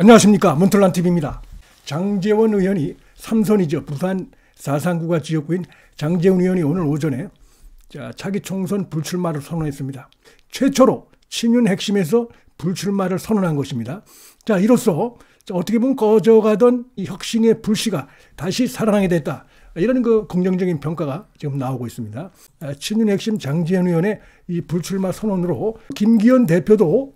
안녕하십니까 문틀란 TV입니다. 장재원 의원이 삼선이죠 부산 사상구가 지역구인 장재원 의원이 오늘 오전에 자기 총선 불출마를 선언했습니다. 최초로 친윤 핵심에서 불출마를 선언한 것입니다. 자 이로써 어떻게 보면 꺼져가던 이 혁신의 불씨가 다시 살아나게 됐다. 이런 그 긍정적인 평가가 지금 나오고 있습니다. 아, 친윤 핵심 장재현 의원의 이 불출마 선언으로 김기현 대표도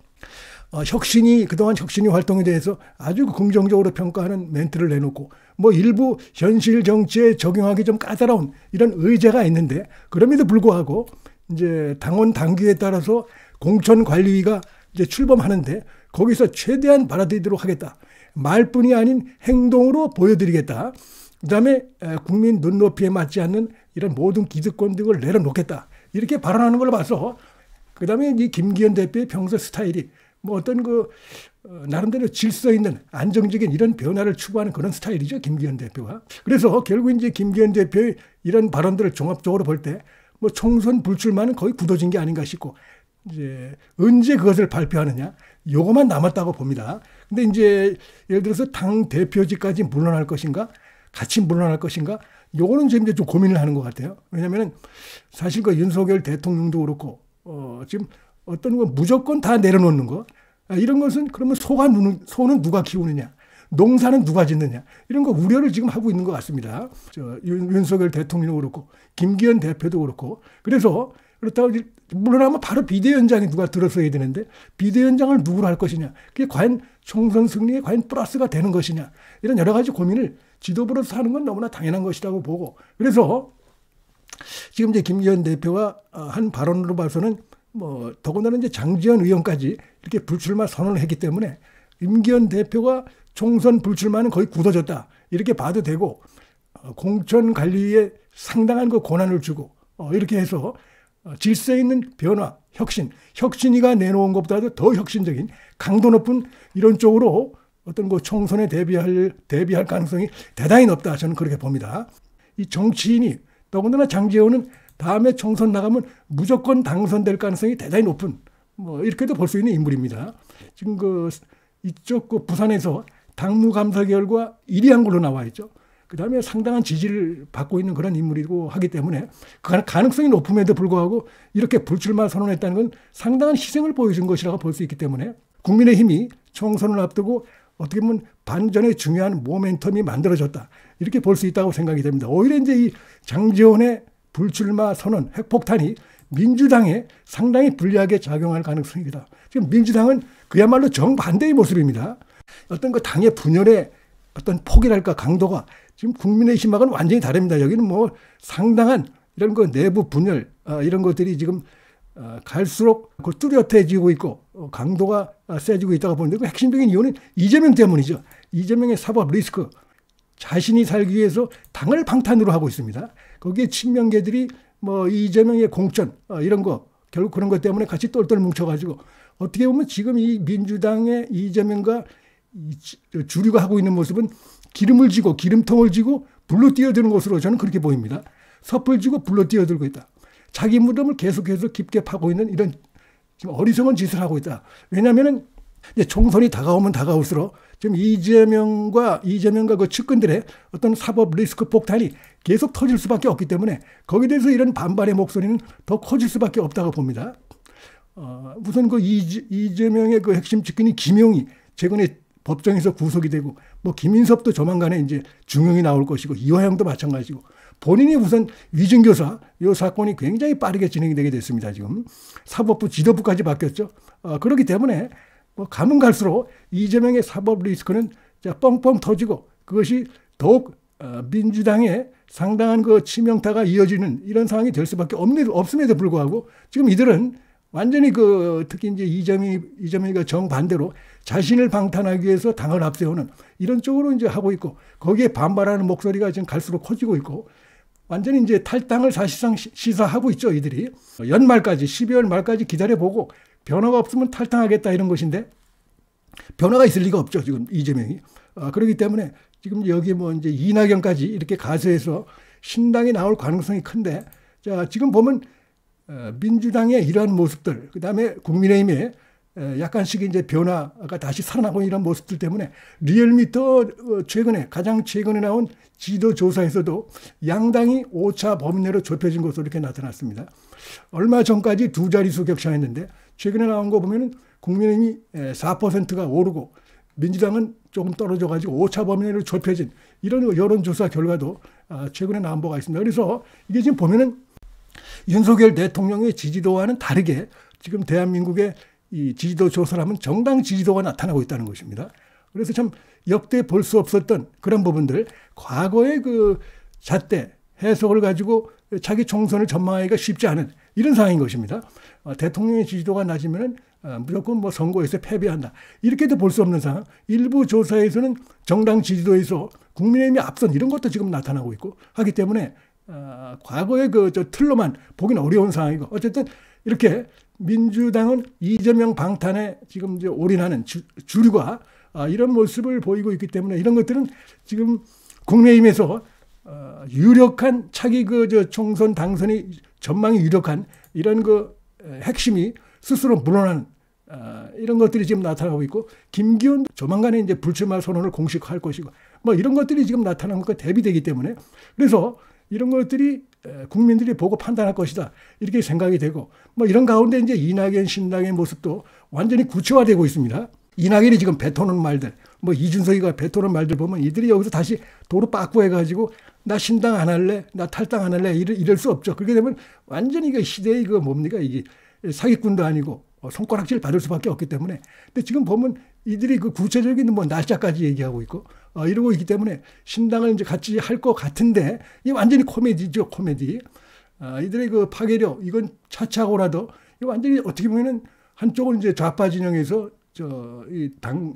어, 혁신이 그동안 혁신이 활동에 대해서 아주 긍정적으로 평가하는 멘트를 내놓고 뭐 일부 현실 정치에 적용하기 좀 까다로운 이런 의제가 있는데 그럼에도 불구하고 이제 당원 당규에 따라서 공천관리위가 이제 출범하는데 거기서 최대한 받아들이도록 하겠다. 말뿐이 아닌 행동으로 보여드리겠다. 그다음에 국민 눈높이에 맞지 않는 이런 모든 기득권 등을 내려놓겠다. 이렇게 발언하는 걸로 봐서 그다음에 이 김기현 대표의 평소 스타일이 뭐 어떤 그 어, 나름대로 질서 있는 안정적인 이런 변화를 추구하는 그런 스타일이죠 김기현 대표가. 그래서 결국 이제 김기현 대표의 이런 발언들을 종합적으로 볼 때 뭐 총선 불출마는 거의 굳어진 게 아닌가 싶고 이제 언제 그것을 발표하느냐 요것만 남았다고 봅니다. 근데 이제 예를 들어서 당 대표직까지 물러날 것인가 같이 물러날 것인가 요거는 지금 이제 좀 고민을 하는 것 같아요. 왜냐면은 사실 그 윤석열 대통령도 그렇고 어 지금 어떤 건 무조건 다 내려놓는 거. 아, 이런 것은 그러면 소가 누는, 소는 누가 키우느냐. 농사는 누가 짓느냐. 이런 거 우려를 지금 하고 있는 것 같습니다. 저 윤, 석열 대통령도 그렇고, 김기현 대표도 그렇고. 그래서 그렇다고, 물론 아마 바로 비대위원장이 누가 들어서야 되는데, 비대위원장을 누구로 할 것이냐. 그게 과연 총선 승리에 과연 플러스가 되는 것이냐. 이런 여러 가지 고민을 지도부로서 하는 건 너무나 당연한 것이라고 보고. 그래서 지금 이제 김기현 대표가 아, 한 발언으로 봐서는 뭐 더군다나 이제 장지현 의원까지 이렇게 불출마 선언을 했기 때문에 임기현 대표가 총선 불출마는 거의 굳어졌다 이렇게 봐도 되고 어, 공천 관리에 상당한 그 권한을 주고 어, 이렇게 해서 어, 질서 있는 변화, 혁신, 혁신이가 내놓은 것보다도 더 혁신적인 강도 높은 이런 쪽으로 어떤 그 총선에 대비할 대비할 가능성이 대단히 높다 저는 그렇게 봅니다. 이 정치인이 더군다나 장재호은 다음에 총선 나가면 무조건 당선될 가능성이 대단히 높은 뭐 이렇게도 볼 수 있는 인물입니다. 지금 그 이쪽 그 부산에서 당무감사 결과 1위 한 걸로 나와 있죠. 그 다음에 상당한 지지를 받고 있는 그런 인물이고 하기 때문에 그 가능성이 높음에도 불구하고 이렇게 불출마 선언했다는 건 상당한 희생을 보여준 것이라고 볼 수 있기 때문에 국민의힘이 총선을 앞두고 어떻게 보면 반전의 중요한 모멘텀이 만들어졌다. 이렇게 볼 수 있다고 생각이 됩니다. 오히려 이제 이 장지원의 불출마 선언, 핵폭탄이 민주당에 상당히 불리하게 작용할 가능성이 있다. 지금 민주당은 그야말로 정반대의 모습입니다. 어떤 그 당의 분열의 어떤 폭이랄까 강도가 지금 국민의힘하고는 완전히 다릅니다. 여기는 뭐 상당한 이런 그 내부 분열 아, 이런 것들이 지금 아, 갈수록 그 뚜렷해지고 있고 어, 강도가 아, 세지고 있다고 보는데 그 핵심적인 이유는 이재명 때문이죠. 이재명의 사법 리스크 자신이 살기 위해서 당을 방탄으로 하고 있습니다. 거기에 친명계들이 뭐 이재명의 공천 어, 이런 거 결국 그런 것 때문에 같이 똘똘 뭉쳐가지고 어떻게 보면 지금 이 민주당의 이재명과 주류가 하고 있는 모습은 기름을 지고 기름통을 지고 불로 뛰어드는 것으로 저는 그렇게 보입니다. 섣불 지고 불로 뛰어들고 있다. 자기 무덤을 계속해서 깊게 파고 있는 이런 지금 어리석은 짓을 하고 있다. 왜냐하면 이제 총선이 다가오면 다가올수록 지금 이재명과 이재명과 그 측근들의 어떤 사법 리스크 폭탄이 계속 터질 수밖에 없기 때문에 거기에 대해서 이런 반발의 목소리는 더 커질 수밖에 없다고 봅니다. 어, 우선 그 이재, 이재명의 그 핵심 측근이 김용이 최근에 법정에서 구속이 되고 뭐 김인섭도 조만간에 이제 중형이 나올 것이고 이화영도 마찬가지고 본인이 우선 위증교사 이 사건이 굉장히 빠르게 진행이 되게 됐습니다 지금 사법부 지도부까지 바뀌었죠 어, 그렇기 때문에 뭐 가면 갈수록 이재명의 사법 리스크는 뻥뻥 터지고 그것이 더욱 어, 민주당의 상당한 그 치명타가 이어지는 이런 상황이 될 수밖에 없는, 없음에도 불구하고 지금 이들은 완전히 그 특히 이제 이재명이 이재명이가 그 정반대로 자신을 방탄하기 위해서 당을 앞세우는 이런 쪽으로 이제 하고 있고 거기에 반발하는 목소리가 지금 갈수록 커지고 있고 완전히 이제 탈당을 사실상 시사하고 있죠 이들이 연말까지 12월 말까지 기다려보고 변화가 없으면 탈당하겠다 이런 것인데 변화가 있을 리가 없죠. 지금 이재명이. 아, 그렇기 때문에 지금 여기 뭐 이제 이낙연까지 이렇게 가세해서 신당이 나올 가능성이 큰데 자, 지금 보면 어, 민주당의 이러한 모습들, 그 다음에 국민의힘의 약간씩 이제 변화가 다시 살아나고 이런 모습들 때문에 리얼미터 어, 최근에 가장 최근에 나온 지도 조사에서도 양당이 5차 범위 내로 좁혀진 것으로 이렇게 나타났습니다. 얼마 전까지 두자리수 격차였는데 최근에 나온 거 보면은 국민의힘이 4%가 오르고 민주당은 조금 떨어져가지고 오차 범위로 내 좁혀진 이런 여론조사 결과도 아, 최근에 나온 바가 있습니다. 그래서 이게 지금 보면은 윤석열 대통령의 지지도와는 다르게 지금 대한민국의 이 지지도 조사를 하면 정당 지지도가 나타나고 있다는 것입니다. 그래서 참 역대 볼 수 없었던 그런 부분들 과거의 그 잣대 해석을 가지고 자기 총선을 전망하기가 쉽지 않은 이런 상황인 것입니다. 어, 대통령의 지지도가 낮으면 어, 무조건 뭐 선거에서 패배한다. 이렇게도 볼 수 없는 상황. 일부 조사에서는 정당 지지도에서 국민의힘이 앞선 이런 것도 지금 나타나고 있고 하기 때문에 어, 과거의 그 저 틀로만 보기는 어려운 상황이고 어쨌든 이렇게 민주당은 이재명 방탄에 지금 이제 올인하는 주, 류가 이런 모습을 보이고 있기 때문에 이런 것들은 지금 국내힘에서 어, 유력한 차기 그저 총선 당선이 전망이 유력한 이런 그 어, 핵심이 스스로 물러난 어, 이런 것들이 지금 나타나고 있고 김기훈 조만간에 이제 불출마 선언을 공식화할 것이고 뭐 이런 것들이 지금 나타난 것과 대비되기 때문에 그래서 이런 것들이 어, 국민들이 보고 판단할 것이다 이렇게 생각이 되고 뭐 이런 가운데 이제 이낙연 신당의 모습도 완전히 구체화되고 있습니다. 이낙연이 지금 뱉어놓은 말들 뭐 이준석이가 뱉어놓은 말들 보면 이들이 여기서 다시 도로 빠꾸해가지고 나 신당 안 할래? 나 탈당 안 할래? 이럴, 이럴 수 없죠. 그렇게 되면 완전히 그 시대의 그 뭡니까? 이게 사기꾼도 아니고 어, 손가락질 받을 수밖에 없기 때문에. 근데 지금 보면 이들이 그 구체적인 뭐 날짜까지 얘기하고 있고 어, 이러고 있기 때문에 신당을 이제 같이 할 것 같은데 이 완전히 코미디죠 코미디. 어, 이들의 그 파괴력 이건 차차고라도 완전히 어떻게 보면은 한쪽은 이제 좌파 진영에서 저 이 당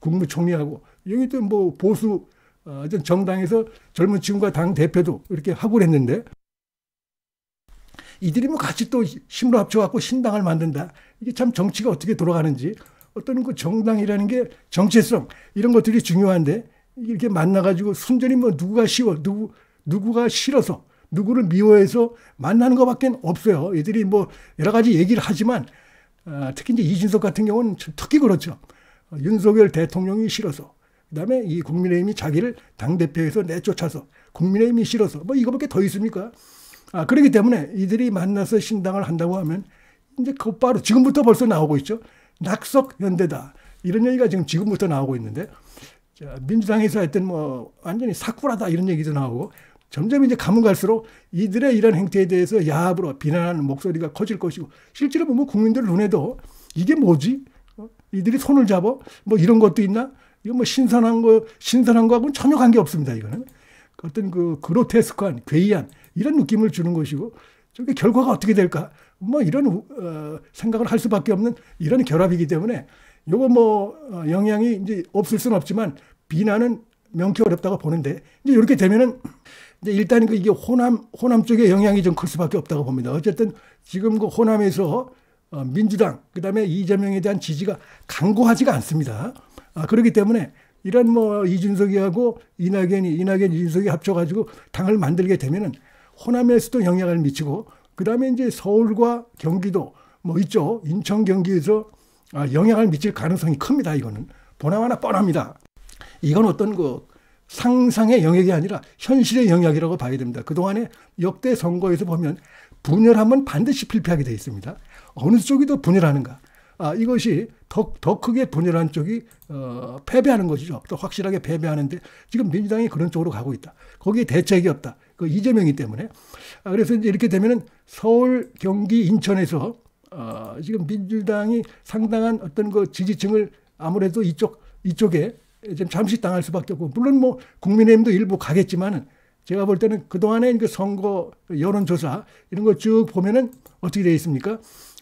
국무총리하고 여기 또뭐 보수 어떤 정당에서 젊은 친구가 당 대표도 이렇게 하고 그랬는데 이들이 뭐 같이 또힘으로 합쳐갖고 신당을 만든다. 이게 참 정치가 어떻게 돌아가는지 어떤 그 정당이라는 게 정체성 이런 것들이 중요한데 이렇게 만나가지고 순전히 뭐 누구가 쉬워 누구 누구가 싫어서 누구를 미워해서 만나는 것밖에 없어요. 이들이뭐 여러 가지 얘기를 하지만 아, 특히 이제 이준석 같은 경우는 특히 그렇죠. 어, 윤석열 대통령이 싫어서 그다음에 이 국민의힘이 자기를 당 대표에서 내쫓아서 국민의힘이 싫어서 뭐 이거밖에 더 있습니까? 아 그러기 때문에 이들이 만나서 신당을 한다고 하면 이제 곧바로 지금부터 벌써 나오고 있죠. 낙석 연대다 이런 얘기가 지금 지금부터 나오고 있는데 자, 민주당에서 하여뭐 완전히 사쿠라다 이런 얘기도 나오고 점점 이제 가면 갈수록 이들의 이런 행태에 대해서 야합으로 비난하는 목소리가 커질 것이고 실제로 보면 국민들 눈에도 이게 뭐지? 어? 이들이 손을 잡어? 뭐 이런 것도 있나? 이거 뭐 신선한 거, 신선한 거하고는 전혀 관계 없습니다, 이거는. 어떤 그 그로테스크한, 괴이한, 이런 느낌을 주는 것이고, 저게 결과가 어떻게 될까? 뭐 이런 어, 생각을 할 수밖에 없는 이런 결합이기 때문에 요거 뭐 어, 영향이 이제 없을 순 없지만 비난은 명쾌 어렵다고 보는데 이제 이렇게 되면은 이제 일단 그 이게 호남 호남 쪽에 영향이 좀 클 수밖에 없다고 봅니다. 어쨌든 지금 그 호남에서 어, 민주당 그다음에 이재명에 대한 지지가 강고하지가 않습니다. 아, 그렇기 때문에 이런 뭐 이준석이하고 이낙연이 이낙연 이준석이 합쳐가지고 당을 만들게 되면은 호남에서도 영향을 미치고 그다음에 이제 서울과 경기도 뭐 있죠 인천 경기에서 아, 영향을 미칠 가능성이 큽니다 이거는 보나마나 뻔합니다 이건 어떤 그 상상의 영역이 아니라 현실의 영역이라고 봐야 됩니다 그동안에 역대 선거에서 보면 분열하면 반드시 필패하게 돼 있습니다 어느 쪽이 더 분열하는가 아, 이것이 더, 더 크게 분열한 쪽이 어, 패배하는 것이죠. 또 확실하게 패배하는데 지금 민주당이 그런 쪽으로 가고 있다. 거기에 대책이 없다. 그 이재명이 때문에. 아, 그래서 이제 이렇게 되면은 서울, 경기, 인천에서 어, 지금 민주당이 상당한 어떤 그 지지층을 아무래도 이쪽 이쪽에 지금 잠시 당할 수밖에 없고 물론 뭐 국민의힘도 일부 가겠지만은 제가 볼 때는 그동안의 그 선거 여론조사 이런 걸 쭉 보면은 어떻게 되어 있습니까?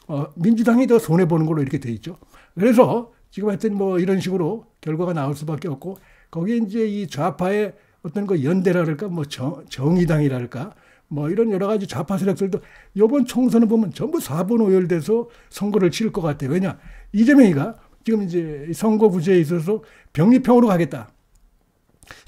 어, 민주당이 더 손해 보는 걸로 이렇게 돼 있죠. 그래서 지금 하여튼 뭐 이런 식으로 결과가 나올 수밖에 없고 거기에 이제 이 좌파의 어떤 그 연대랄까 뭐 정, 정의당이랄까 뭐 이런 여러 가지 좌파 세력들도 이번 총선을 보면 전부 4분5열돼서 선거를 치를 것 같아요. 왜냐 이재명이가 지금 이제 선거 부재에 있어서 병리평으로 가겠다.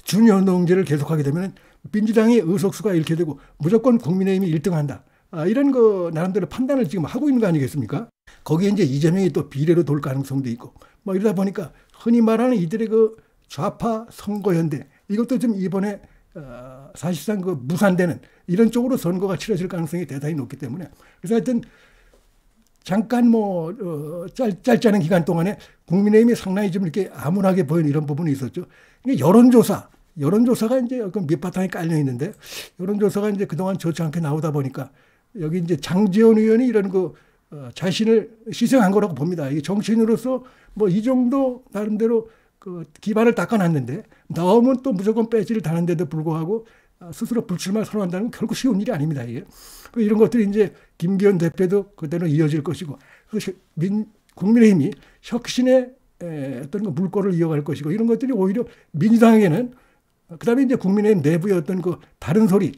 준연동제를 계속하게 되면 민주당의 의석수가 잃게 되고 무조건 국민의힘이 1등한다. 아, 이런 거 나름대로 판단을 지금 하고 있는 거 아니겠습니까? 거기에 이제 이재명이 또 비례로 돌 가능성도 있고 뭐 이러다 보니까 흔히 말하는 이들의 그 좌파 선거연대 이것도 지금 이번에 어, 사실상 그 무산되는 이런 쪽으로 선거가 치러질 가능성이 대단히 높기 때문에 그래서 하여튼 잠깐 뭐 어, 짧, 짧은 지않 기간 동안에 국민의힘이 상당히 좀 이렇게 암울하게 보이는 이런 부분이 있었죠. 이게 여론조사, 여론조사가 이제 그 밑바탕에 깔려 있는데 여론조사가 이제 그동안 좋지 않게 나오다 보니까 여기 이제 장재원 의원이 이런 그 자신을 희생한 거라고 봅니다. 뭐 이 정치인으로서 뭐 이 정도 나름대로 그 기반을 닦아놨는데 나오면 또 무조건 빼지를 다는데도 불구하고 어, 스스로 불출마 선언한다는 건 결코 쉬운 일이 아닙니다. 이게. 이런 것들이 이제 김기현 대표도 그대로 이어질 것이고 그 민, 국민의힘이 혁신의 어떤 그 물꼬를 이어갈 것이고 이런 것들이 오히려 민주당에게는 어, 그다음에 이제 국민의힘 내부의 어떤 그 다른 소리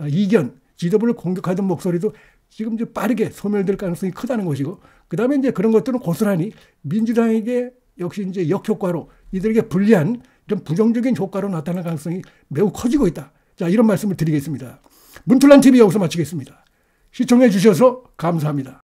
이견 지도부를 공격하던 목소리도 지금 이제 빠르게 소멸될 가능성이 크다는 것이고, 그 다음에 이제 그런 것들은 고스란히 민주당에게 역시 이제 역효과로 이들에게 불리한 좀 부정적인 효과로 나타날 가능성이 매우 커지고 있다. 자, 이런 말씀을 드리겠습니다. 문툴란 TV 여기서 마치겠습니다. 시청해 주셔서 감사합니다.